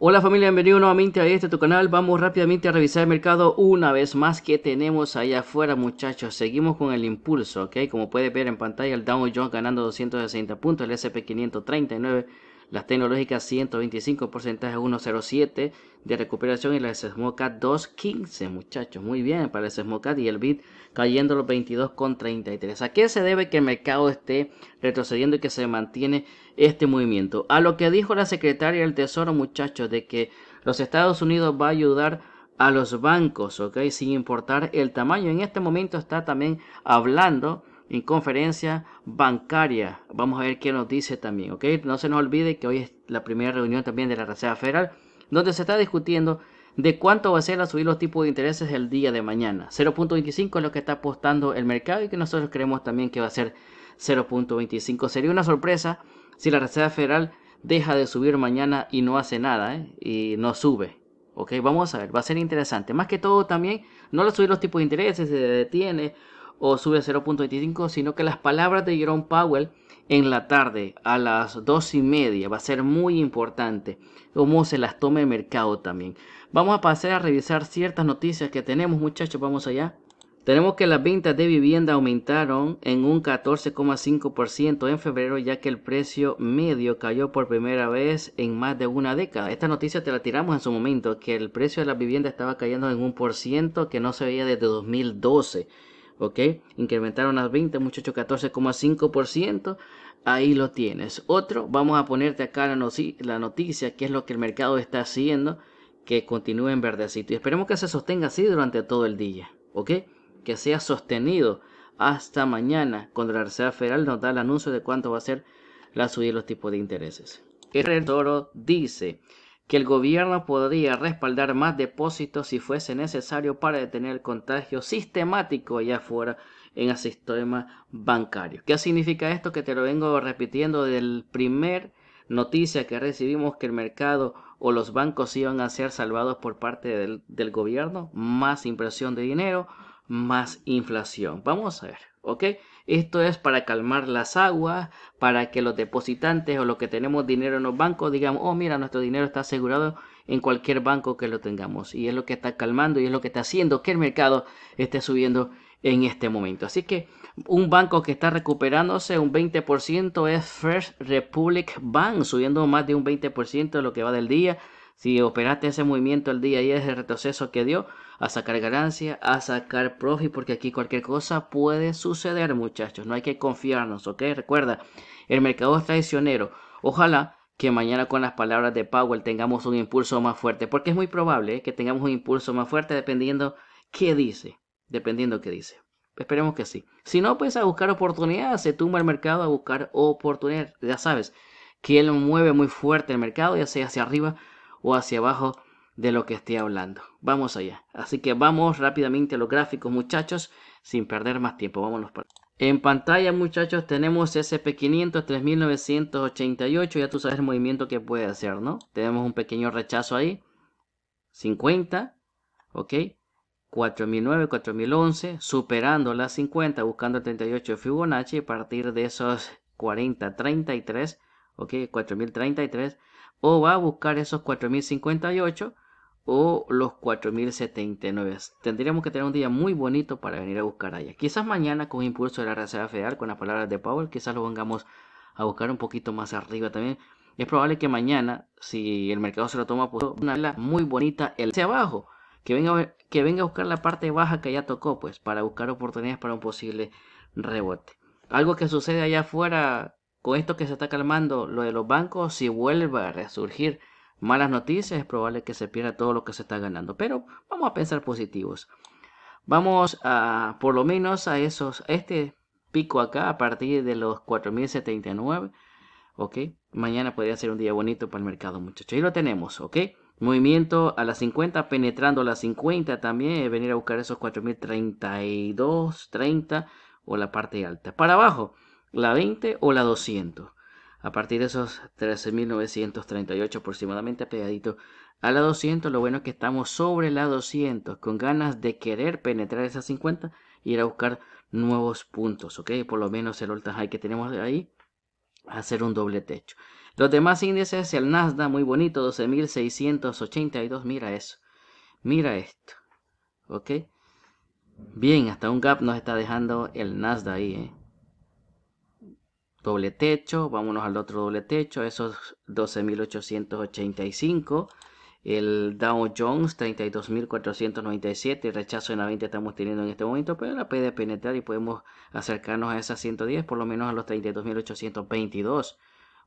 Hola familia, bienvenido nuevamente a este tu canal. Vamos rápidamente a revisar el mercado una vez más que tenemos allá afuera muchachos. Seguimos con el impulso, ¿ok? Como puedes ver en pantalla el Dow Jones ganando 260 puntos, el S&P 539, las tecnológicas 125, porcentaje 107, de recuperación y la SESMOCAT 2.15, muchachos. Muy bien para el y el BID cayendo los 22,33. ¿A qué se debe que el mercado esté retrocediendo y que se mantiene este movimiento? A lo que dijo la secretaria del Tesoro, muchachos, de que los Estados Unidos va a ayudar a los bancos, ¿ok? Sin importar el tamaño. En este momento está también hablando en conferencia bancaria. Vamos a ver qué nos dice también, ¿ok? No se nos olvide que hoy es la primera reunión también de la Reserva Federal donde se está discutiendo de cuánto va a ser a subir los tipos de intereses el día de mañana. 0.25 es lo que está apostando el mercado y que nosotros creemos también que va a ser 0.25. Sería una sorpresa si la Reserva Federal deja de subir mañana y no hace nada ¿eh? y no sube. Ok, vamos a ver, va a ser interesante. Más que todo también, no la subir los tipos de intereses, se detiene o sube a 0.25, sino que las palabras de Jerome Powell en la tarde a las 2 y media va a ser muy importante cómo se las tome el mercado también. Vamos a pasar a revisar ciertas noticias que tenemos muchachos, vamos allá. Tenemos que las ventas de vivienda aumentaron en un 14,5% en febrero ya que el precio medio cayó por primera vez en más de una década. Esta noticia te la tiramos en su momento, que el precio de la vivienda estaba cayendo en un por ciento que no se veía desde 2012. ¿ok? Incrementaron las 20, muchachos, 14,5%. Ahí lo tienes. Otro, vamos a ponerte acá la, la noticia, que es lo que el mercado está haciendo, que continúe en verdecito. Y esperemos que se sostenga así durante todo el día, ¿ok? Que sea sostenido hasta mañana, cuando la Reserva Federal nos da el anuncio de cuánto va a ser la subida de los tipos de intereses. El toro dice que el gobierno podría respaldar más depósitos si fuese necesario para detener el contagio sistemático allá afuera en el sistema bancario. ¿Qué significa esto? Que te lo vengo repitiendo desde primer noticia que recibimos que el mercado o los bancos iban a ser salvados por parte del gobierno, más impresión de dinero, más inflación. Vamos a ver. Esto es para calmar las aguas, para que los depositantes o los que tenemos dinero en los bancos digamos, oh mira, nuestro dinero está asegurado en cualquier banco que lo tengamos. Y es lo que está calmando y es lo que está haciendo que el mercado esté subiendo en este momento. Así que un banco que está recuperándose un 20% es First Republic Bank, subiendo más de un 20% de lo que va del día. Si operaste ese movimiento el día y ese retroceso que dio, a sacar ganancia, a sacar profit, porque aquí cualquier cosa puede suceder, muchachos. No hay que confiarnos, ¿ok? Recuerda, el mercado es traicionero. Ojalá que mañana con las palabras de Powell tengamos un impulso más fuerte, porque es muy probable ¿eh? que tengamos un impulso más fuerte dependiendo qué dice, dependiendo qué dice. Esperemos que sí. Si no, pues a buscar oportunidades, se tumba el mercado a buscar oportunidades. Ya sabes que él mueve muy fuerte el mercado, ya sea hacia arriba o hacia abajo de lo que esté hablando. Vamos allá. Así que vamos rápidamente a los gráficos, muchachos, sin perder más tiempo. Vámonos En pantalla, muchachos, tenemos SP500 3988. Ya tú sabes el movimiento que puede hacer, ¿no? Tenemos un pequeño rechazo ahí. 50, ¿ok? 4009, 4011, superando las 50, buscando 38 Fibonacci. A partir de esos 40, 33, ¿ok? 4033 o va a buscar esos 4058 o los 4079. Tendríamos que tener un día muy bonito para venir a buscar allá. Quizás mañana con impulso de la Reserva Federal, con las palabras de Powell, quizás lo vengamos a buscar un poquito más arriba también. Es probable que mañana, si el mercado se lo toma pues una vela muy bonita, el hacia abajo, que venga, que venga a buscar la parte baja que ya tocó, pues, para buscar oportunidades para un posible rebote. Algo que sucede allá afuera esto que se está calmando lo de los bancos, si vuelve a resurgir malas noticias, es probable que se pierda todo lo que se está ganando. Pero vamos a pensar positivos. Vamos a, por lo menos, a esos, este pico acá, a partir de los 4079. ¿Ok? Mañana podría ser un día bonito para el mercado, muchachos. Y lo tenemos, ¿ok? Movimiento a las 50, penetrando a las 50 también, venir a buscar esos 4032, 30 o la parte alta. Para abajo, la 20 o la 200. A partir de esos 13.938 aproximadamente pegadito a la 200, lo bueno es que estamos sobre la 200 con ganas de querer penetrar esas 50 y ir a buscar nuevos puntos, ¿ok? Por lo menos el all high que tenemos ahí, hacer un doble techo. Los demás índices, el Nasdaq, muy bonito, 12.682, mira eso, mira esto, ¿ok? Bien, hasta un gap nos está dejando el Nasdaq ahí, ¿eh? doble techo, vámonos al otro doble techo, esos 12.885. El Dow Jones 32.497, el rechazo en la 20 estamos teniendo en este momento, pero la puede penetrar y podemos acercarnos a esa 110, por lo menos a los 32.822.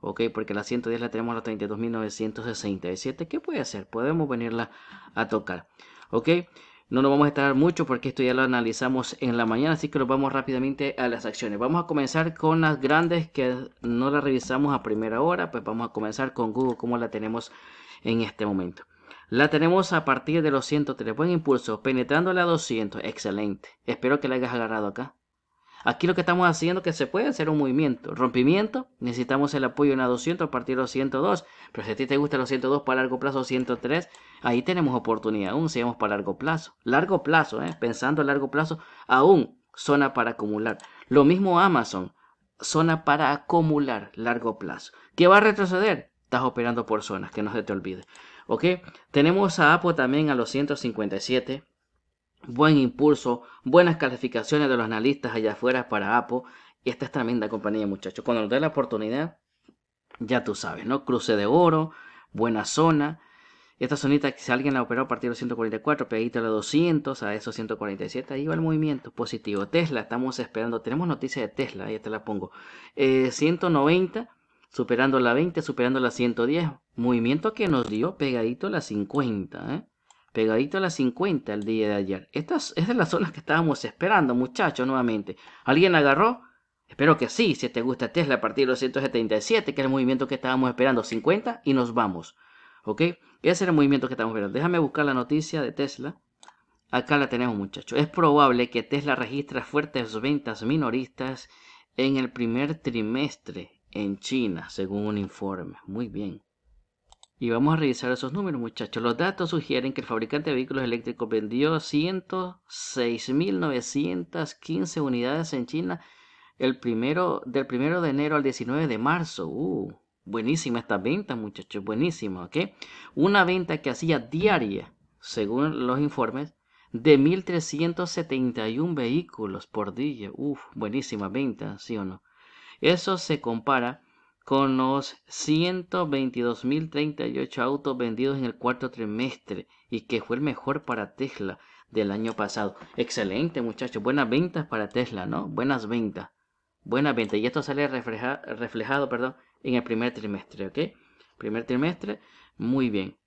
Ok, porque la 110 la tenemos a los 32.967. ¿Qué puede hacer? Podemos venirla a tocar. Ok, no nos vamos a estar mucho porque esto ya lo analizamos en la mañana, así que nos vamos rápidamente a las acciones. Vamos a comenzar con las grandes que no las revisamos a primera hora, pues vamos a comenzar con Google como la tenemos en este momento. La tenemos a partir de los 103, buen impulso, penetrando la 200, excelente. Espero que la hayas agarrado acá. Aquí lo que estamos haciendo es que se puede hacer un movimiento. Rompimiento, necesitamos el apoyo en la 200 a partir de los 102. Pero si a ti te gusta los 102 para largo plazo, 103, ahí tenemos oportunidad aún si vamos para largo plazo. Largo plazo, ¿eh? pensando a largo plazo, aún zona para acumular. Lo mismo Amazon, zona para acumular largo plazo. ¿Qué va a retroceder? Estás operando por zonas, que no se te olvide. ¿Ok? Tenemos a Apple también a los 157 buen impulso, buenas calificaciones de los analistas allá afuera para Apo. Y esta es tremenda compañía, muchachos. Cuando nos dé la oportunidad, ya tú sabes, ¿no? Cruce de oro, buena zona. Esta zonita, si alguien la operó a partir de 144, pegadito a los 200, a esos 147, ahí va el movimiento positivo. Tesla, estamos esperando, tenemos noticias de Tesla, ahí te la pongo. 190, eh, superando la 20, superando la 110, movimiento que nos dio pegadito a la 50. ¿eh? pegadito a las 50 el día de ayer. Estas, es de las zonas que estábamos esperando, muchachos, nuevamente. ¿Alguien agarró? Espero que sí, si te gusta Tesla a partir de los 177, que es el movimiento que estábamos esperando, 50 y nos vamos. ¿Ok? Ese es el movimiento que estábamos esperando. Déjame buscar la noticia de Tesla. Acá la tenemos, muchachos. Es probable que Tesla registre fuertes ventas minoristas en el primer trimestre en China, según un informe. Muy bien. Y vamos a revisar esos números, muchachos. Los datos sugieren que el fabricante de vehículos eléctricos vendió 106.915 unidades en China el primero, del 1 de enero al 19 de marzo. Uh, buenísima esta venta, muchachos. Buenísima, ¿ok? Una venta que hacía diaria, según los informes, de 1.371 vehículos por día. Uf, buenísima venta, ¿sí o no? Eso se compara con los 122.038 autos vendidos en el cuarto trimestre y que fue el mejor para Tesla del año pasado. Excelente muchachos, buenas ventas para Tesla, ¿no? Buenas ventas. Buenas ventas. Y esto sale reflejado perdón, en el primer trimestre, ¿ok? Primer trimestre, muy bien.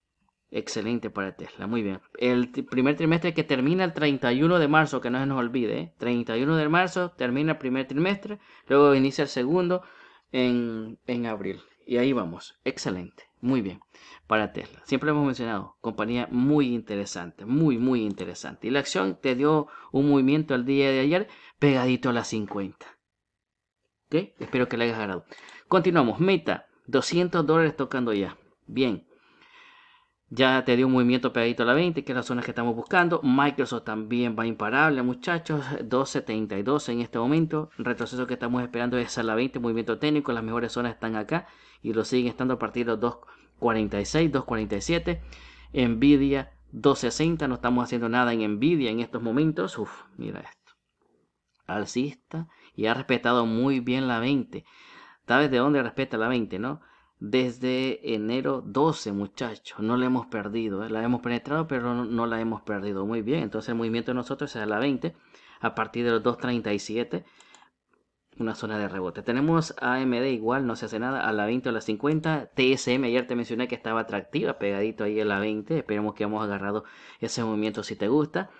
Excelente para Tesla, muy bien. El primer trimestre que termina el 31 de marzo, que no se nos olvide, 31 ¿eh? de marzo termina el primer trimestre, luego inicia el segundo, en, abril. Y ahí vamos. Excelente. Muy bien. Para Tesla. Siempre hemos mencionado. Compañía muy interesante. Muy, muy interesante. Y la acción te dio un movimiento el día de ayer pegadito a las 50. ¿Ok? Espero que le hayas agradado. Continuamos. Meta. 200 dólares tocando ya. Bien. Ya te dio un movimiento pegadito a la 20, que es la zona que estamos buscando. Microsoft también va imparable, muchachos. 2.72 en este momento. retroceso que estamos esperando es a la 20, movimiento técnico. Las mejores zonas están acá y lo siguen estando a partir de 2.46, 2.47. Nvidia 2.60. No estamos haciendo nada en Nvidia en estos momentos. Uf, mira esto. Alcista y ha respetado muy bien la 20. ¿Sabes de dónde respeta la 20, no? desde enero 12, muchachos. No la hemos perdido, ¿eh? la hemos penetrado, pero no, la hemos perdido. Muy bien, entonces el movimiento de nosotros es a la 20 a partir de los 2.37. Una zona de rebote. Tenemos AMD igual, no se hace nada, a la 20 o a la 50. TSM, ayer te mencioné que estaba atractiva, pegadito ahí a la 20. Esperemos que hemos agarrado ese movimiento si te gusta.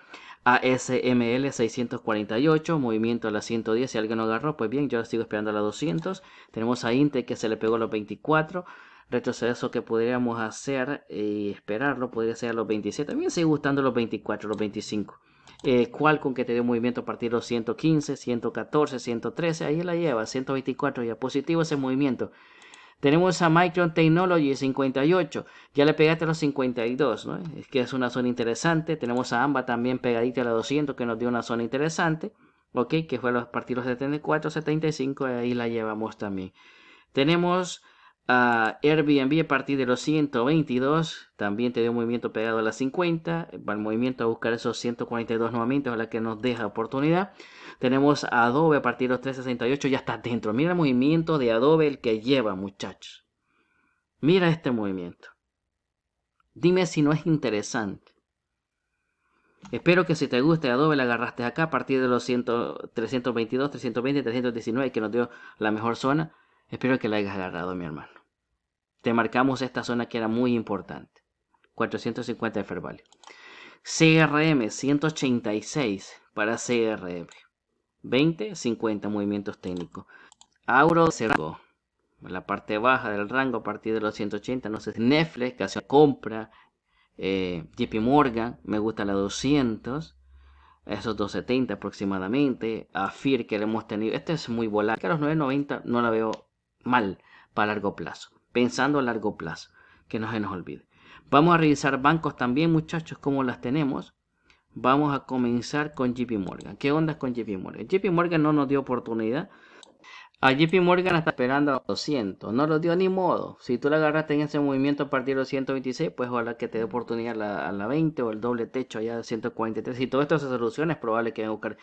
ASML 648, movimiento a la 110, si alguien lo agarró, pues bien, yo sigo esperando a la 200. Tenemos a Inte que se le pegó a los 24. Retroceso que podríamos hacer y eh, esperarlo, podría ser a los 27. También sigue gustando los 24, los 25. Eh, con que te dio movimiento a partir de los 115, 114, 113, ahí la lleva, 124 ya positivo ese movimiento. Tenemos a Micron Technology 58. Ya le pegaste a los 52, ¿no? Es que es una zona interesante. Tenemos a AMBA también pegadita a la 200 que nos dio una zona interesante. Ok, que fue a partir los 74, 75. Ahí la llevamos también. Tenemos a ah, Airbnb a partir de los 122. También te dio un movimiento pegado a las 50. Va el movimiento a buscar esos 142 nuevamente. la que nos deja oportunidad. Tenemos Adobe a partir de los 368. Ya está dentro. Mira el movimiento de Adobe el que lleva, muchachos. Mira este movimiento. Dime si no es interesante. Espero que si te guste Adobe la agarraste acá a partir de los 100, 322, 320, 319 que nos dio la mejor zona. Espero que la hayas agarrado, mi hermano. Te marcamos esta zona que era muy importante. 450 de fair CRM 186 para CRM. 20, 50 movimientos técnicos. Auro cerró la parte baja del rango a partir de los 180. No sé, Netflix que hace compra. Eh, JP Morgan, me gusta la 200 esos 270 aproximadamente. Afir que le hemos tenido. Este es muy volátil. a los 990 no la veo mal para largo plazo pensando a largo plazo, que no se nos olvide. Vamos a revisar bancos también, muchachos, como las tenemos. Vamos a comenzar con JP Morgan. ¿Qué onda con JP Morgan? JP Morgan no nos dio oportunidad. A JP Morgan está esperando a 200. No lo dio ni modo. Si tú la agarras en ese movimiento a partir de los 126, pues ojalá que te dé oportunidad a la, 20 o el doble techo allá de 143. Si todo esto se soluciona, es probable que vayan a buscar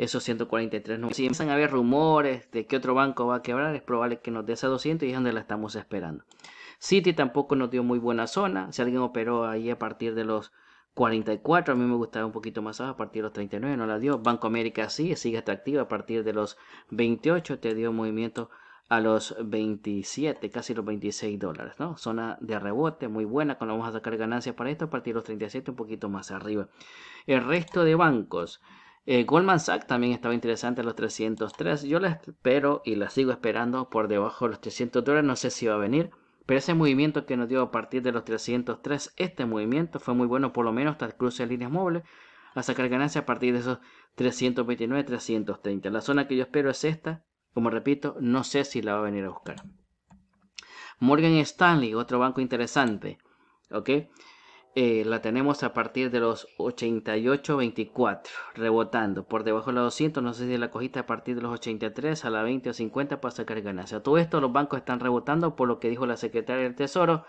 esos 143 Si empiezan a haber rumores de que otro banco va a quebrar, es probable que nos dé esa 200 y es donde la estamos esperando. City tampoco nos dio muy buena zona. Si alguien operó ahí a partir de los 44, a mí me gustaba un poquito más abajo, a partir de los 39 no la dio. Banco América sí, sigue atractiva a partir de los 28, te dio movimiento a los 27, casi los 26 dólares, ¿no? Zona de rebote muy buena, cuando vamos a sacar ganancias para esto, a partir de los 37, un poquito más arriba. El resto de bancos, eh, Goldman Sachs también estaba interesante a los 303. Yo la espero y la sigo esperando por debajo de los 300 dólares. No sé si va a venir. Pero ese movimiento que nos dio a partir de los 303, este movimiento fue muy bueno, por lo menos hasta el cruce de líneas móviles, a sacar ganancias a partir de esos 329, 330. La zona que yo espero es esta. Como repito, no sé si la va a venir a buscar. Morgan Stanley, otro banco interesante. ¿Ok? Eh, la tenemos a partir de los 88.24, rebotando por debajo de los 200. No sé si la cogiste a partir de los 83 a la 20 o 50 para sacar ganancia. Todo esto los bancos están rebotando por lo que dijo la secretaria del Tesoro,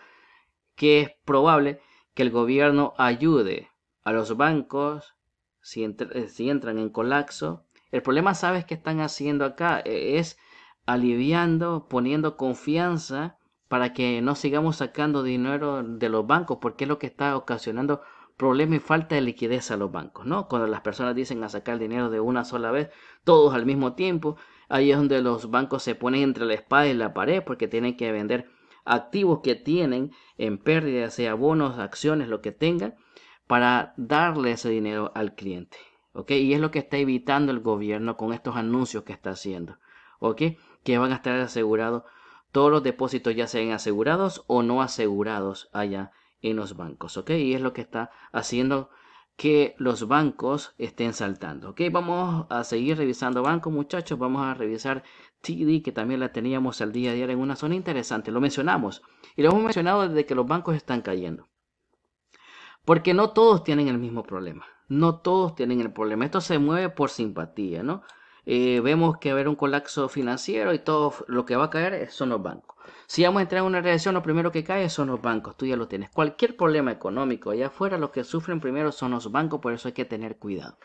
que es probable que el gobierno ayude a los bancos si, eh, entran en colapso. El problema, ¿sabes qué están haciendo acá? Eh, es aliviando, poniendo confianza para que no sigamos sacando dinero de los bancos, porque es lo que está ocasionando problemas y falta de liquidez a los bancos, ¿no? Cuando las personas dicen a sacar dinero de una sola vez, todos al mismo tiempo, ahí es donde los bancos se ponen entre la espada y la pared porque tienen que vender activos que tienen en pérdida, sea bonos, acciones, lo que tengan, para darle ese dinero al cliente. ¿Ok? Y es lo que está evitando el gobierno con estos anuncios que está haciendo. ¿Ok? Que van a estar asegurados todos los depósitos ya sean asegurados o no asegurados allá en los bancos, ¿ok? Y es lo que está haciendo que los bancos estén saltando, ¿ok? Vamos a seguir revisando bancos, muchachos. Vamos a revisar TD, que también la teníamos al día de día en una zona interesante. Lo mencionamos y lo hemos mencionado desde que los bancos están cayendo. Porque no todos tienen el mismo problema. No todos tienen el problema. Esto se mueve por simpatía, ¿no? Eh, vemos que va a haber un colapso financiero y todo lo que va a caer son los bancos. Si vamos a entrar en una reacción lo primero que cae son los bancos, tú ya lo tienes. Cualquier problema económico allá afuera, los que sufren primero son los bancos, por eso hay que tener cuidado.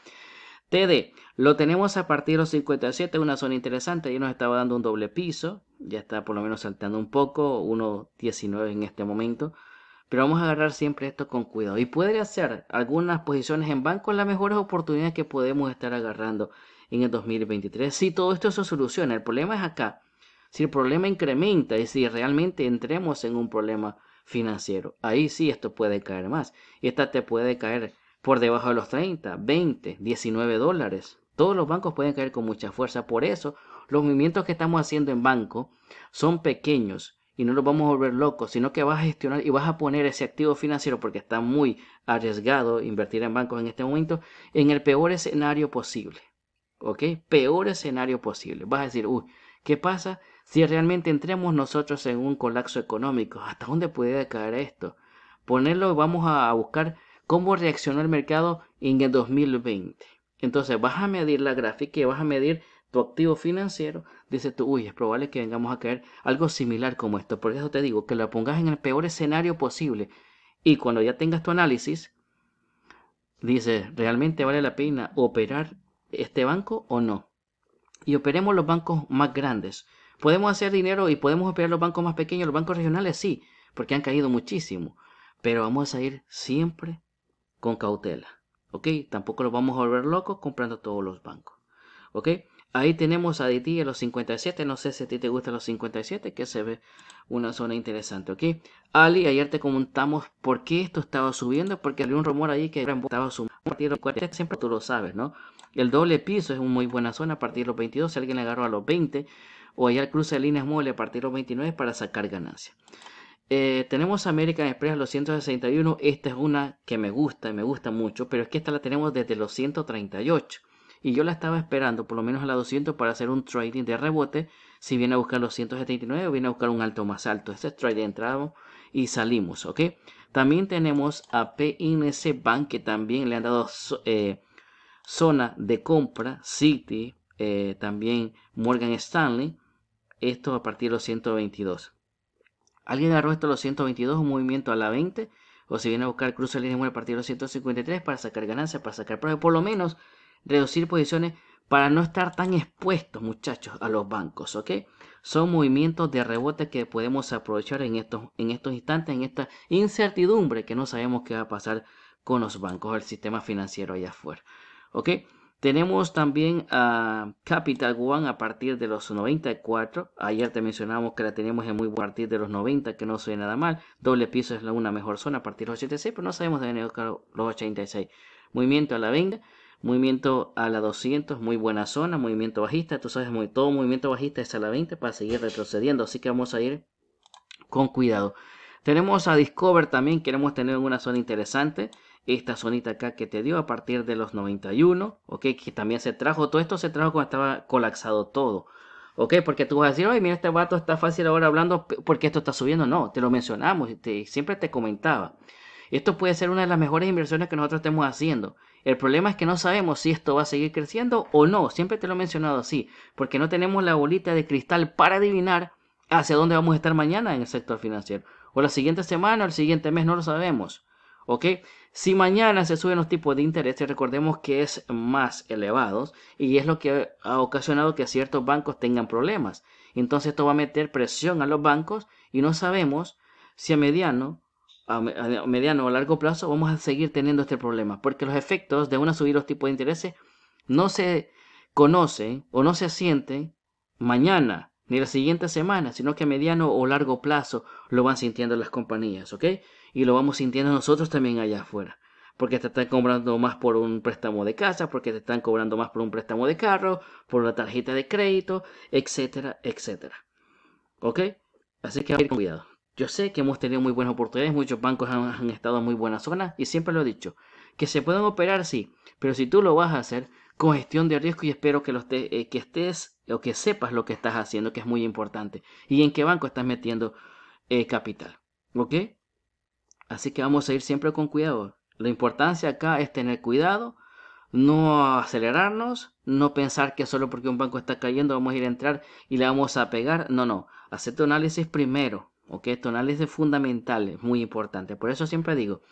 TD, lo tenemos a partir de los 57, una zona interesante, y nos estaba dando un doble piso, ya está por lo menos saltando un poco, 1.19 en este momento, pero vamos a agarrar siempre esto con cuidado. Y puede ser algunas posiciones en bancos las mejores oportunidades que podemos estar agarrando en el 2023. Si todo esto se soluciona, el problema es acá. Si el problema incrementa y si realmente entremos en un problema financiero, ahí sí esto puede caer más. y Esta te puede caer por debajo de los 30, 20, 19 dólares. Todos los bancos pueden caer con mucha fuerza. Por eso, los movimientos que estamos haciendo en banco son pequeños y no los vamos a volver locos, sino que vas a gestionar y vas a poner ese activo financiero porque está muy arriesgado invertir en bancos en este momento en el peor escenario posible. ¿ok? Peor escenario posible. Vas a decir, uy, ¿qué pasa si realmente entremos nosotros en un colapso económico? ¿Hasta dónde puede caer esto? Ponerlo, vamos a buscar cómo reaccionó el mercado en el 2020. Entonces vas a medir la gráfica y vas a medir tu activo financiero. Dices tú, uy, es probable que vengamos a caer algo similar como esto. Por eso te digo que lo pongas en el peor escenario posible. Y cuando ya tengas tu análisis, dices, ¿realmente vale la pena operar este banco o no. Y operemos los bancos más grandes. ¿Podemos hacer dinero y podemos operar los bancos más pequeños, los bancos regionales? Sí, porque han caído muchísimo. Pero vamos a ir siempre con cautela. ¿Ok? Tampoco los vamos a volver locos comprando todos los bancos. ¿Ok? Ahí tenemos a DT a los 57. No sé si a ti te gustan los 57, que se ve una zona interesante. ¿Ok? Ali, ayer te comentamos por qué esto estaba subiendo, porque había un rumor ahí que estaba subiendo. Siempre tú lo sabes, ¿no? El doble piso es una muy buena zona a partir de los 22, si alguien le agarró a los 20, o allá el cruce de líneas móviles a partir de los 29 para sacar ganancia. Eh, tenemos American Express los 161, esta es una que me gusta, me gusta mucho, pero es que esta la tenemos desde los 138. Y yo la estaba esperando por lo menos a la 200 para hacer un trading de rebote. Si viene a buscar los 179 o viene a buscar un alto más alto. Este es de entrada y salimos, También tenemos a PNC Bank que también le han dado eh, zona de compra, City, eh, también Morgan Stanley, esto a partir de los 122. Alguien agarró esto a los 122, un movimiento a la 20, o si viene a buscar cruce de línea a partir de los 153 para sacar ganancias, para sacar provecho, por lo menos reducir posiciones para no estar tan expuestos, muchachos, a los bancos, ¿ok? Son movimientos de rebote que podemos aprovechar en estos, en estos instantes, en esta incertidumbre que no sabemos qué va a pasar con los bancos, el sistema financiero allá afuera. ¿ok? Tenemos también a Capital One a partir de los 94. Ayer te mencionamos que la tenemos en muy buen partir de los 90, que no suena nada mal. Doble piso es la una mejor zona a partir de los 86, pero no sabemos de llegar los 86. Movimiento a la 20, movimiento a la 200, muy buena zona, movimiento bajista. Tú sabes, muy, todo movimiento bajista es a la 20 para seguir retrocediendo, así que vamos a ir con cuidado. Tenemos a Discover también, queremos tener una zona interesante esta zonita acá que te dio a partir de los 91, ok, que también se trajo, todo esto se trajo cuando estaba colapsado todo, ok, porque tú vas a decir, ay, mira, este vato está fácil ahora hablando porque esto está subiendo, no, te lo mencionamos, este, siempre te comentaba. Esto puede ser una de las mejores inversiones que nosotros estemos haciendo. El problema es que no sabemos si esto va a seguir creciendo o no. Siempre te lo he mencionado así, porque no tenemos la bolita de cristal para adivinar hacia dónde vamos a estar mañana en el sector financiero. O la siguiente semana o el siguiente mes, no lo sabemos. ¿Ok? Si mañana se suben los tipos de interés, recordemos que es más elevados y es lo que ha ocasionado que ciertos bancos tengan problemas. Entonces esto va a meter presión a los bancos y no sabemos si a mediano, a mediano o largo plazo vamos a seguir teniendo este problema, porque los efectos de una subida de los tipos de interés no se conocen o no se sienten mañana ni la siguiente semana, sino que a mediano o largo plazo lo van sintiendo las compañías, ¿ok? y lo vamos sintiendo nosotros también allá afuera. Porque te están cobrando más por un préstamo de casa, porque te están cobrando más por un préstamo de carro, por la tarjeta de crédito, etcétera, etcétera. ¿Ok? Así que hay cuidado. Yo sé que hemos tenido muy buenas oportunidades, muchos bancos han, estado en muy buenas zonas y siempre lo he dicho. Que se pueden operar, sí, pero si tú lo vas a hacer con gestión de riesgo y espero que, lo eh, que estés o que sepas lo que estás haciendo, que es muy importante, y en qué banco estás metiendo eh, capital. ¿Ok? Así que vamos a ir siempre con cuidado. La importancia acá es tener cuidado, no acelerarnos, no pensar que solo porque un banco está cayendo vamos a ir a entrar y le vamos a pegar. No, no. Hacer tu análisis primero. ¿ok? Tu análisis fundamental es muy importante. Por eso siempre digo,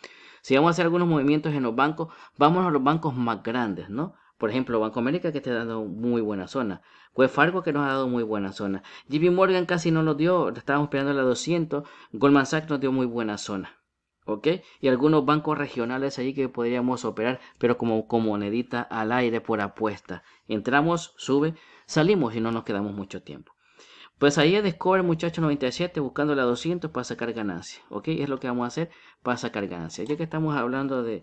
si vamos a hacer algunos movimientos en los bancos, vamos a los bancos más grandes, ¿no? Por ejemplo, Banco América que está dando muy buena zona. Wells Fargo que nos ha dado muy buena zona. JP Morgan casi no nos dio, estábamos esperando la 200. Goldman Sachs nos dio muy buena zona. Y algunos bancos regionales Allí que podríamos operar, pero como, como monedita al aire por apuesta. Entramos, sube, salimos y no nos quedamos mucho tiempo. Pues ahí descubre Discover muchacho 97 buscando la 200 para sacar ganancia, ¿ok? Es lo que vamos a hacer para sacar ganancia. Ya que estamos hablando de,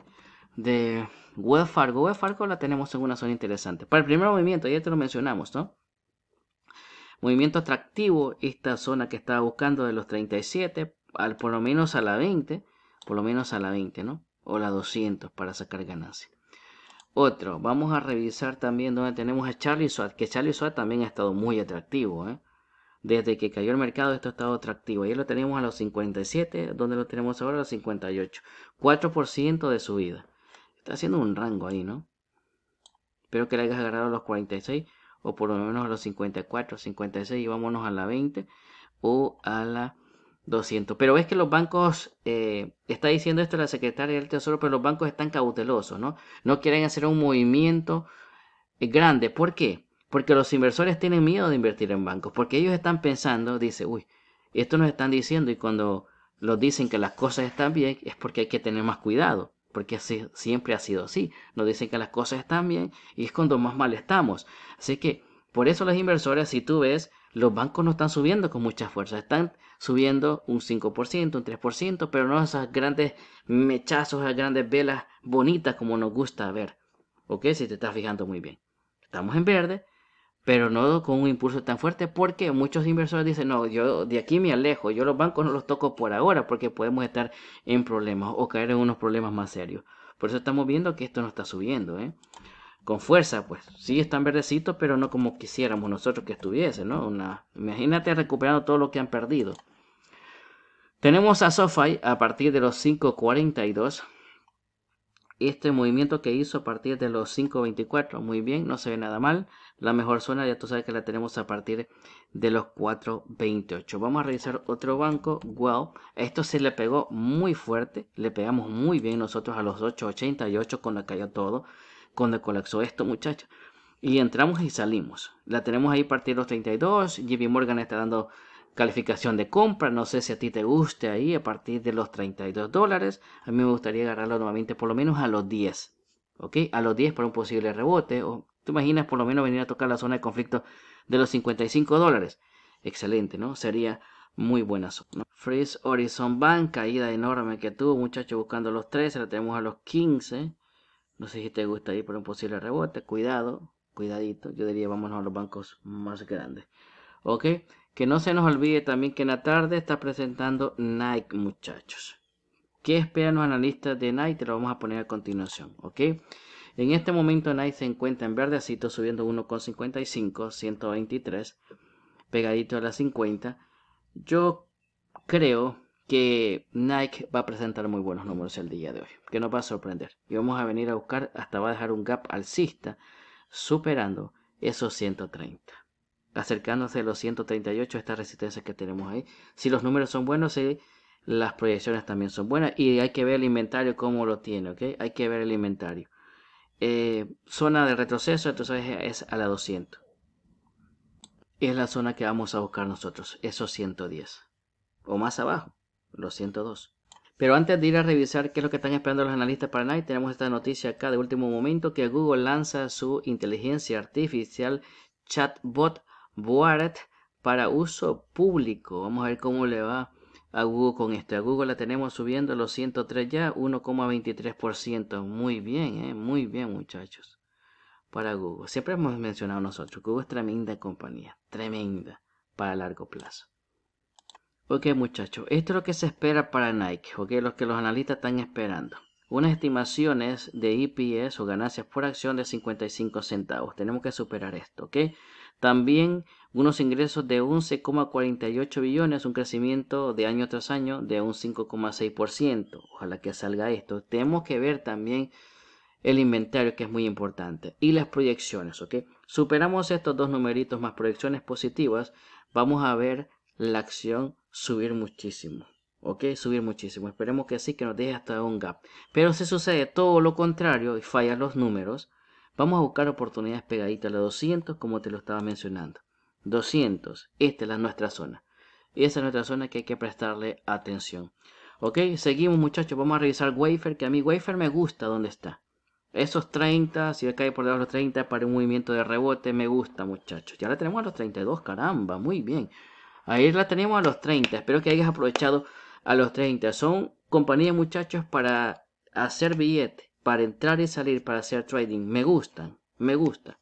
de Wells Fargo, Fargo la tenemos en una zona interesante. Para el primer movimiento, ya te lo mencionamos, ¿no? Movimiento atractivo, esta zona que estaba buscando de los 37, al, por lo menos a la 20, por lo menos a la 20, ¿no? O la 200 para sacar ganancia. Otro, vamos a revisar también donde tenemos a Charlie Swat, que Charlie Swat también ha estado muy atractivo, ¿eh? Desde que cayó el mercado esto ha estado atractivo. Ayer lo tenemos a los 57, donde lo tenemos ahora a los 58. 4% de subida. Está haciendo un rango ahí, ¿no? Espero que le hayas agarrado a los 46 o por lo menos a los 54, 56 y vámonos a la 20 o a la 200. Pero ves que los bancos, eh, está diciendo esto la secretaria del Tesoro, pero los bancos están cautelosos, ¿no? No quieren hacer un movimiento grande. ¿Por qué? Porque los inversores tienen miedo de invertir en bancos, porque ellos están pensando, dice, uy, esto nos están diciendo y cuando nos dicen que las cosas están bien es porque hay que tener más cuidado, porque así, siempre ha sido así. Nos dicen que las cosas están bien y es cuando más mal estamos. Así que por eso los inversores, si tú ves, los bancos no están subiendo con mucha fuerza, están subiendo un 5%, un 3%, pero no esas grandes mechazos, esas grandes velas bonitas como nos gusta ver. ¿Ok? Si te estás fijando muy bien. Estamos en verde, pero no con un impulso tan fuerte porque muchos inversores dicen, no, yo de aquí me alejo, yo los bancos no los toco por ahora porque podemos estar en problemas o caer en unos problemas más serios. Por eso estamos viendo que esto no está subiendo, ¿eh? Con fuerza, pues sí están verdecitos, pero no como quisiéramos nosotros que estuviese, ¿no? Una, imagínate recuperando todo lo que han perdido. Tenemos a SoFi a partir de los 5.42. Este movimiento que hizo a partir de los 5.24. Muy bien, no se ve nada mal. La mejor zona ya tú sabes que la tenemos a partir de los 4.28. Vamos a revisar otro banco. wow esto se le pegó muy fuerte. Le pegamos muy bien nosotros a los 8.88 cuando cayó todo. Cuando colapsó esto muchachos. Y entramos y salimos. La tenemos ahí a partir de los 32. Jimmy Morgan está dando calificación de compra. No sé si a ti te guste ahí a partir de los 32 dólares. A mí me gustaría agarrarlo nuevamente por lo menos a los 10. ¿Ok? A los 10 para un posible rebote. O te imaginas por lo menos venir a tocar la zona de conflicto de los 55 dólares. Excelente, ¿no? Sería muy buena zona. Freeze Horizon Bank, caída enorme que tuvo, muchachos, buscando los 13, la tenemos a los 15. No sé si te gusta ahí por un posible rebote, cuidado, cuidadito. Yo diría vámonos a los bancos más grandes. Ok, que no se nos olvide también que en la tarde está presentando Nike, muchachos. ¿Qué esperan los analistas de Nike? Te lo vamos a poner a continuación, ¿ok? En este momento Nike se encuentra en verdecito subiendo 1,55, 123, pegadito a la 50. Yo creo que Nike va a presentar muy buenos números el día de hoy, que nos va a sorprender. Y vamos a venir a buscar, hasta va a dejar un gap alcista, superando esos 130 acercándose a los 138, estas resistencias que tenemos ahí. Si los números son buenos, y las proyecciones también son buenas y hay que ver el inventario cómo lo tiene, ¿ok? Hay que ver el inventario. Eh, zona de retroceso, entonces es a la 200. Es la zona que vamos a buscar nosotros, esos 110. O más abajo, los 102. Pero antes de ir a revisar qué es lo que están esperando los analistas para Night, tenemos esta noticia acá de último momento que Google lanza su inteligencia artificial chatbot Ward para uso público. Vamos a ver cómo le va a Google con esto. A Google la tenemos subiendo los 103 ya, 1,23%. Muy bien, ¿eh? muy bien muchachos. Para Google. Siempre hemos mencionado nosotros. Google es tremenda compañía. Tremenda. Para largo plazo. Ok muchachos. Esto es lo que se espera para Nike. Ok, lo que los analistas están esperando. Unas estimaciones de EPS o ganancias por acción de 55 centavos. Tenemos que superar esto. Ok. También unos ingresos de 11,48 billones, un crecimiento de año tras año de un 5,6%. Ojalá que salga esto. Tenemos que ver también el inventario, que es muy importante, y las proyecciones, ¿ok? Superamos estos dos numeritos más proyecciones positivas, vamos a ver la acción subir muchísimo, ¿ok? Subir muchísimo. Esperemos que así que nos deje hasta un gap. Pero si sucede todo lo contrario y fallan los números, Vamos a buscar oportunidades pegaditas a los 200, como te lo estaba mencionando. 200, esta es nuestra zona. Esa es nuestra zona que hay que prestarle atención. Ok, seguimos muchachos, vamos a revisar wafer, que a mí wafer me gusta dónde está. Esos 30, si cae por debajo de los 30 para un movimiento de rebote, me gusta muchachos. Ya la tenemos a los 32, caramba, muy bien. Ahí la tenemos a los 30, espero que hayas aprovechado a los 30. Son compañías muchachos para hacer billetes para entrar y salir, para hacer trading. Me gustan, me gusta.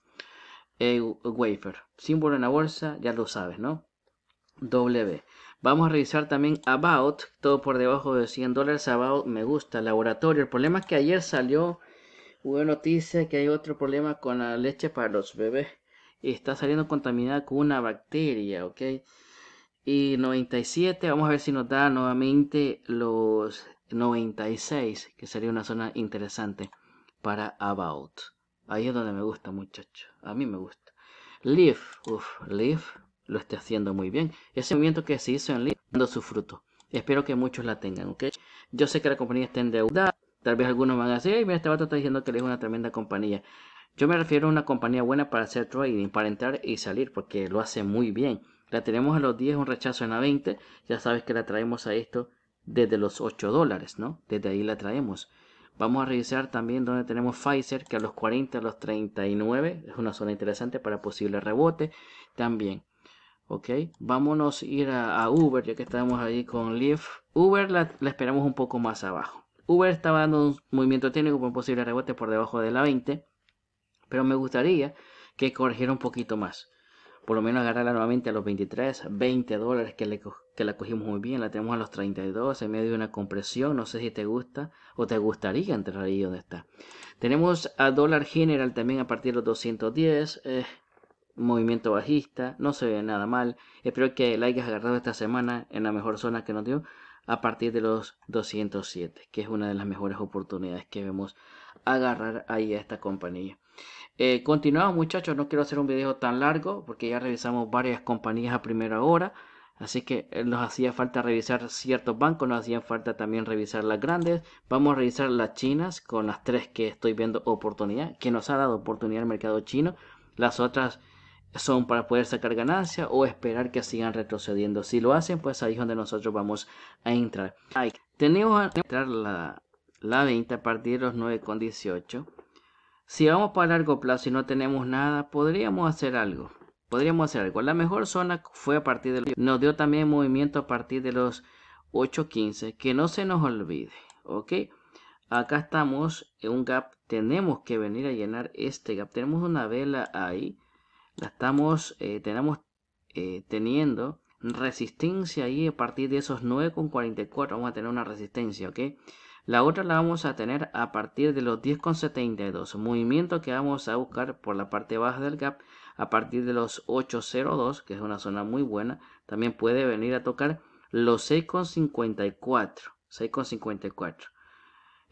el eh, wafer, símbolo en la bolsa, ya lo sabes, ¿no? W. Vamos a revisar también About, todo por debajo de 100 dólares. About, me gusta. Laboratorio. El problema es que ayer salió una noticia que hay otro problema con la leche para los bebés. Está saliendo contaminada con una bacteria, ¿ok? Y 97, vamos a ver si nos da nuevamente los 96, que sería una zona interesante para About. Ahí es donde me gusta, muchacho. A mí me gusta. live uff, lo está haciendo muy bien. Ese movimiento que se hizo en Leaf, dando su fruto. Espero que muchos la tengan, ¿ok? Yo sé que la compañía está en deuda. Tal vez algunos van a decir, me mira, este vato está diciendo que le es una tremenda compañía. Yo me refiero a una compañía buena para hacer trading, para entrar y salir, porque lo hace muy bien. La tenemos a los 10, un rechazo en la 20. Ya sabes que la traemos a esto desde los 8 dólares, ¿no? Desde ahí la traemos. Vamos a revisar también donde tenemos Pfizer, que a los 40, a los 39 es una zona interesante para posible rebote también. Ok, vámonos a ir a, Uber, ya que estamos ahí con Lyft. Uber la, esperamos un poco más abajo. Uber estaba dando un movimiento técnico con posible rebote por debajo de la 20, pero me gustaría que corrigiera un poquito más por lo menos agarrarla nuevamente a los 23, 20 dólares que, la cogimos muy bien, la tenemos a los 32 en medio de una compresión, no sé si te gusta o te gustaría entrar ahí donde está. Tenemos a dólar General también a partir de los 210, eh, movimiento bajista, no se ve nada mal, espero que la hayas agarrado esta semana en la mejor zona que nos dio a partir de los 207, que es una de las mejores oportunidades que vemos agarrar ahí a esta compañía. Eh, continuamos muchachos, no quiero hacer un video tan largo porque ya revisamos varias compañías a primera hora. Así que eh, nos hacía falta revisar ciertos bancos, nos hacía falta también revisar las grandes. Vamos a revisar las chinas con las tres que estoy viendo oportunidad, que nos ha dado oportunidad el mercado chino. Las otras son para poder sacar ganancia o esperar que sigan retrocediendo. Si lo hacen, pues ahí es donde nosotros vamos a entrar. Tenemos que entrar la, la venta a partir de los 9,18 si vamos para largo plazo y no tenemos nada, podríamos hacer algo. Podríamos hacer algo. La mejor zona fue a partir de los... Nos dio también movimiento a partir de los 8.15. Que no se nos olvide. ¿Ok? Acá estamos en un gap. Tenemos que venir a llenar este gap. Tenemos una vela ahí. La estamos... Eh, tenemos eh, teniendo resistencia ahí a partir de esos 9.44. Vamos a tener una resistencia. ¿Ok? La otra la vamos a tener a partir de los 10,72, movimiento que vamos a buscar por la parte baja del gap a partir de los 8,02, que es una zona muy buena. También puede venir a tocar los 6,54, 6,54.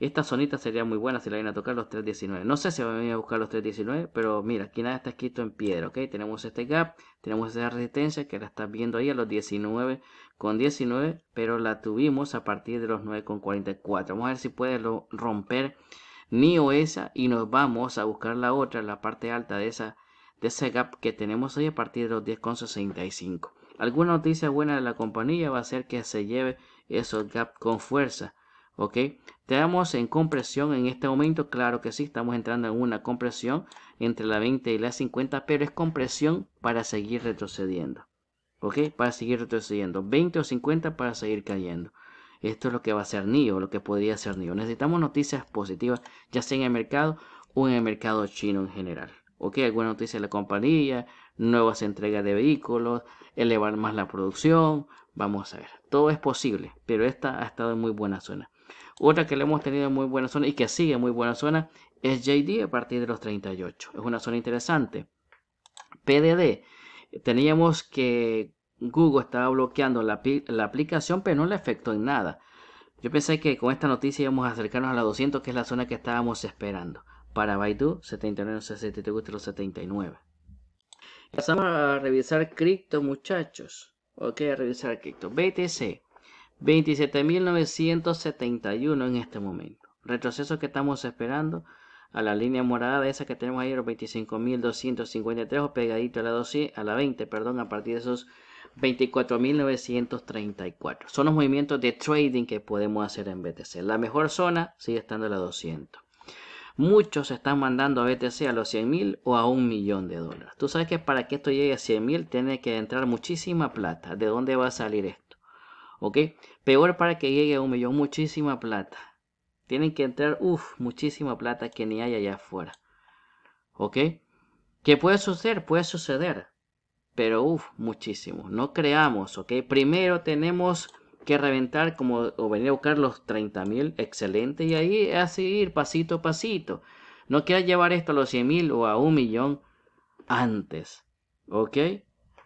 Esta sonita sería muy buena si la vienen a tocar los 3.19. No sé si van a venir a buscar los 3.19, pero mira, aquí nada está escrito en piedra, ¿ok? Tenemos este gap, tenemos esa resistencia que la estás viendo ahí a los 19 con 19, pero la tuvimos a partir de los 9.44. Vamos a ver si puede romper ni o esa y nos vamos a buscar la otra, la parte alta de, esa, de ese gap que tenemos ahí a partir de los 10.65. Alguna noticia buena de la compañía va a ser que se lleve esos gaps con fuerza ok tenemos en compresión en este momento claro que sí estamos entrando en una compresión entre la 20 y la 50 pero es compresión para seguir retrocediendo ok para seguir retrocediendo 20 o 50 para seguir cayendo esto es lo que va a ser NIO, lo que podría ser NIO. Necesitamos noticias positivas, ya sea en el mercado o en el mercado chino en general. ¿Ok? Alguna noticia de la compañía, nuevas entregas de vehículos, elevar más la producción. Vamos a ver. Todo es posible, pero esta ha estado en muy buena zona. Otra que le hemos tenido muy buena zona y que sigue muy buena zona es JD a partir de los 38. Es una zona interesante. PDD. Teníamos que Google estaba bloqueando la, la aplicación, pero no le afectó en nada. Yo pensé que con esta noticia íbamos a acercarnos a la 200, que es la zona que estábamos esperando. Para Baidu, 79, no sé los 79. Pasamos a revisar cripto, muchachos. Ok, a revisar cripto. BTC. 27.971 en este momento. Retroceso que estamos esperando a la línea morada esa que tenemos ahí, los 25.253 o pegadito a la, a la 20, perdón, a partir de esos 24.934. Son los movimientos de trading que podemos hacer en BTC. La mejor zona sigue estando la 200. Muchos están mandando a BTC a los 100.000 o a un millón de dólares. Tú sabes que para que esto llegue a 100.000 tiene que entrar muchísima plata. ¿De dónde va a salir esto? ¿ok? Peor para que llegue a un millón, muchísima plata. Tienen que entrar, uff, muchísima plata que ni hay allá afuera, ¿ok? ¿Qué puede suceder? Puede suceder, pero uff, muchísimo. No creamos, ¿ok? Primero tenemos que reventar como o venir a buscar los 30 mil, excelente, y ahí así ir pasito a pasito. No quieras llevar esto a los 100 mil o a un millón antes, ¿ok?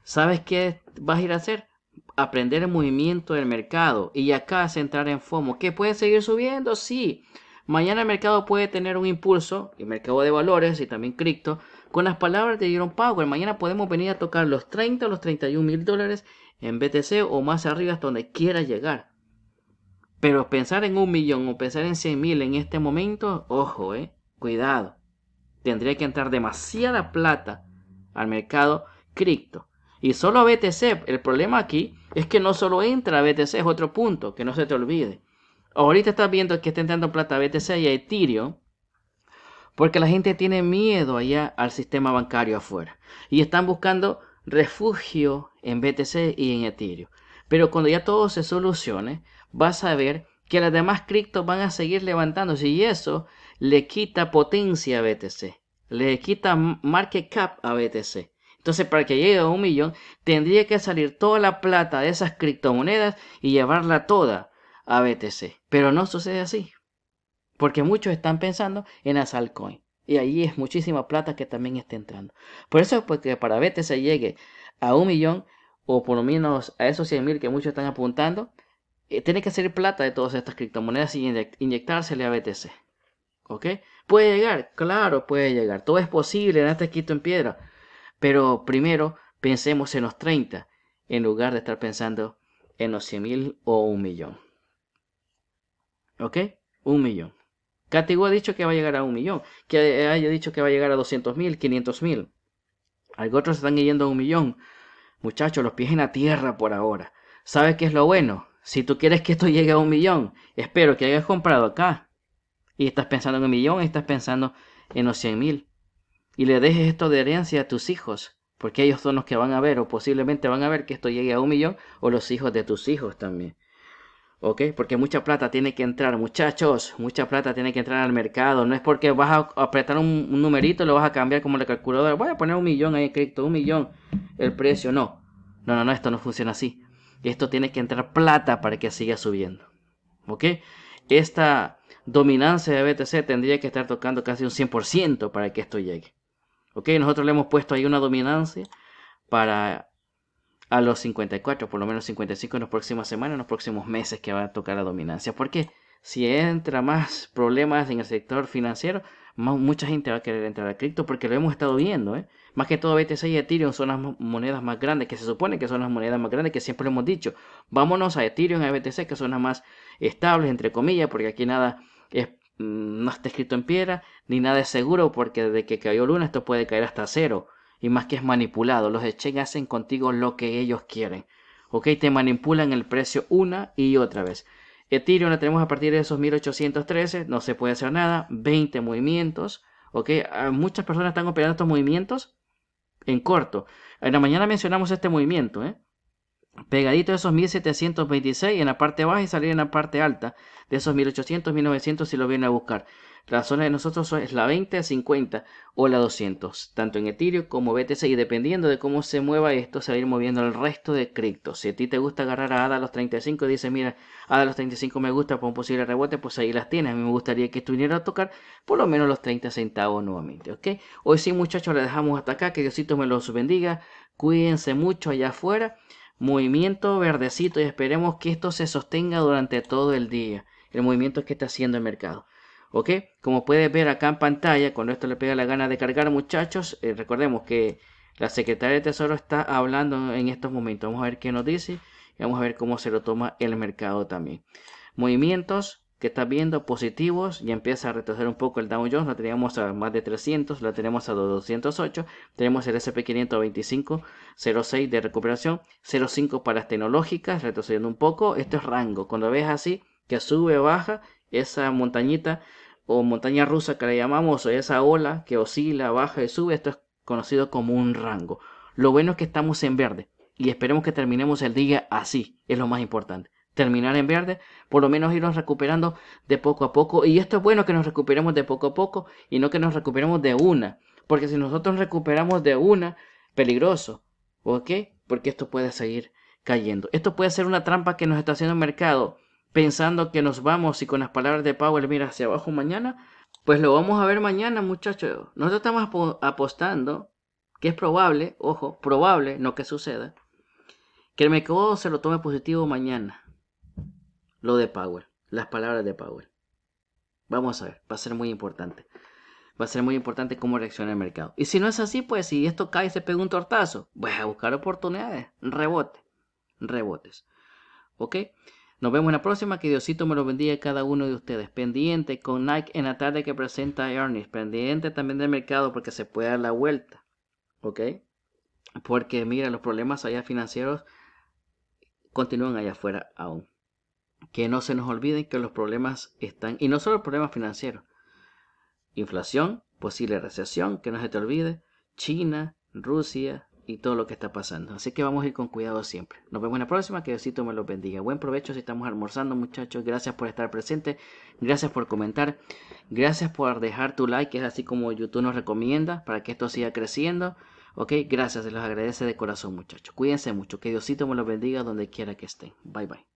¿Sabes qué vas a ir a hacer? aprender el movimiento del mercado y acá centrar en FOMO, que puede seguir subiendo, sí. Mañana el mercado puede tener un impulso, el mercado de valores y también cripto, con las palabras de Jerome Powell. Mañana podemos venir a tocar los 30 o los 31 mil dólares en BTC o más arriba hasta donde quiera llegar. Pero pensar en un millón o pensar en 100 mil en este momento, ojo, eh, cuidado. Tendría que entrar demasiada plata al mercado cripto y solo BTC, el problema aquí es que no solo entra BTC, es otro punto, que no se te olvide. Ahorita estás viendo que está entrando plata a BTC y a Ethereum, porque la gente tiene miedo allá al sistema bancario afuera. Y están buscando refugio en BTC y en Ethereum. Pero cuando ya todo se solucione, vas a ver que las demás criptos van a seguir levantándose y eso le quita potencia a BTC, le quita market cap a BTC. Entonces, para que llegue a un millón, tendría que salir toda la plata de esas criptomonedas y llevarla toda a BTC. Pero no sucede así. Porque muchos están pensando en Asalcoin. Y ahí es muchísima plata que también está entrando. Por eso es porque para BTC llegue a un millón, o por lo menos a esos 100.000 mil que muchos están apuntando, eh, tiene que salir plata de todas estas criptomonedas y inyectársele a BTC. ¿Ok? Puede llegar, claro, puede llegar. Todo es posible en este quito en piedra pero primero pensemos en los 30, en lugar de estar pensando en los $100,000 mil o un millón. ¿Ok? Un millón. Catigo ha dicho que va a llegar a un millón, que haya dicho que va a llegar a $200,000, mil, 500 mil. Algunos están yendo a un millón. Muchachos, los pies en la tierra por ahora. ¿Sabes qué es lo bueno? Si tú quieres que esto llegue a un millón, espero que hayas comprado acá. Y estás pensando en un millón, estás pensando en los $100,000. mil y le dejes esto de herencia a tus hijos, porque ellos son los que van a ver o posiblemente van a ver que esto llegue a un millón o los hijos de tus hijos también. ¿Ok? Porque mucha plata tiene que entrar, muchachos, mucha plata tiene que entrar al mercado. No es porque vas a apretar un, numerito numerito, lo vas a cambiar como la calculadora. Voy a poner un millón ahí escrito cripto, un millón el precio. No, no, no, no, esto no funciona así. Esto tiene que entrar plata para que siga subiendo. ¿Ok? Esta dominancia de BTC tendría que estar tocando casi un 100% para que esto llegue. ¿Ok? Nosotros le hemos puesto ahí una dominancia para a los 54, por lo menos 55 en las próximas semanas, en los próximos meses que va a tocar la dominancia. Porque si entra más problemas en el sector financiero, mucha gente va a querer entrar a cripto porque lo hemos estado viendo. ¿eh? Más que todo BTC y Ethereum son las monedas más grandes, que se supone que son las monedas más grandes, que siempre hemos dicho. Vámonos a Ethereum, y a BTC, que son las más estables, entre comillas, porque aquí nada es no está escrito en piedra, ni nada es seguro, porque desde que cayó Luna esto puede caer hasta cero, y más que es manipulado, los exchanges hacen contigo lo que ellos quieren, ok, te manipulan el precio una y otra vez. Ethereum la tenemos a partir de esos 1813, no se puede hacer nada, 20 movimientos, ok, muchas personas están operando estos movimientos en corto. En la mañana mencionamos este movimiento, ¿eh? pegadito de esos 1726 en la parte baja y salir en la parte alta de esos 1800, 1900 si lo vienen a buscar. La zona de nosotros es la 20, 50 o la 200, tanto en Ethereum como BTC y dependiendo de cómo se mueva esto se va a ir moviendo el resto de cripto Si a ti te gusta agarrar a ADA los 35 y dices, mira, ADA a los 35 me gusta por un posible rebote, pues ahí las tienes. A mí me gustaría que estuviera a tocar por lo menos los 30 centavos nuevamente, ¿ok? Hoy sí muchachos, le dejamos hasta acá, que Diosito me los bendiga, cuídense mucho allá afuera movimiento verdecito y esperemos que esto se sostenga durante todo el día. El movimiento que está haciendo el mercado. ¿Ok? Como puedes ver acá en pantalla, cuando esto le pega la gana de cargar muchachos, eh, recordemos que la secretaria de Tesoro está hablando en estos momentos. Vamos a ver qué nos dice y vamos a ver cómo se lo toma el mercado también. Movimientos, que está viendo positivos y empieza a retroceder un poco el Dow Jones. La teníamos a más de 300, la tenemos a 208. Tenemos el sp 525, 0,6 de recuperación, 0,5 para las tecnológicas, retrocediendo un poco. Esto es rango. Cuando ves así, que sube, baja, esa montañita o montaña rusa que le llamamos, o esa ola que oscila, baja y sube, esto es conocido como un rango. Lo bueno es que estamos en verde y esperemos que terminemos el día así, es lo más importante terminar en verde, por lo menos irnos recuperando de poco a poco. Y esto es bueno que nos recuperemos de poco a poco y no que nos recuperemos de una. Porque si nosotros recuperamos de una, peligroso. ¿Ok? Porque esto puede seguir cayendo. Esto puede ser una trampa que nos está haciendo el mercado. Pensando que nos vamos y con las palabras de Powell, mira hacia abajo mañana. Pues lo vamos a ver mañana, muchachos. Nosotros estamos apostando que es probable, ojo, probable, no que suceda, que el mercado se lo tome positivo mañana lo de Power. las palabras de Power. Vamos a ver, va a ser muy importante. Va a ser muy importante cómo reacciona el mercado. Y si no es así, pues si esto cae y se pega un tortazo, Voy a buscar oportunidades, rebote, rebotes. ¿Ok? Nos vemos en la próxima. Que Diosito me lo bendiga a cada uno de ustedes. Pendiente con Nike en la tarde que presenta Earnings. Pendiente también del mercado porque se puede dar la vuelta. ¿Ok? Porque mira, los problemas allá financieros continúan allá afuera aún que no se nos olviden que los problemas están, y no solo problemas financieros, inflación, posible recesión, que no se te olvide, China, Rusia y todo lo que está pasando. Así que vamos a ir con cuidado siempre. Nos vemos en la próxima, que Diosito me los bendiga. Buen provecho si estamos almorzando, muchachos. Gracias por estar presente, gracias por comentar, gracias por dejar tu like, que es así como YouTube nos recomienda para que esto siga creciendo. Ok, gracias, se los agradece de corazón, muchachos. Cuídense mucho, que Diosito me los bendiga donde quiera que estén. Bye bye.